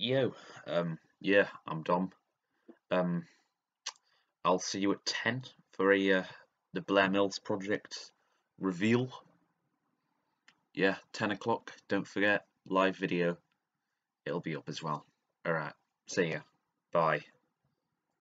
Yo, um, yeah, I'm Dom. Um, I'll see you at 10 for a uh, the Blair Mills Project reveal. Yeah, 10 o'clock, don't forget, live video. It'll be up as well. Alright, see ya. Bye.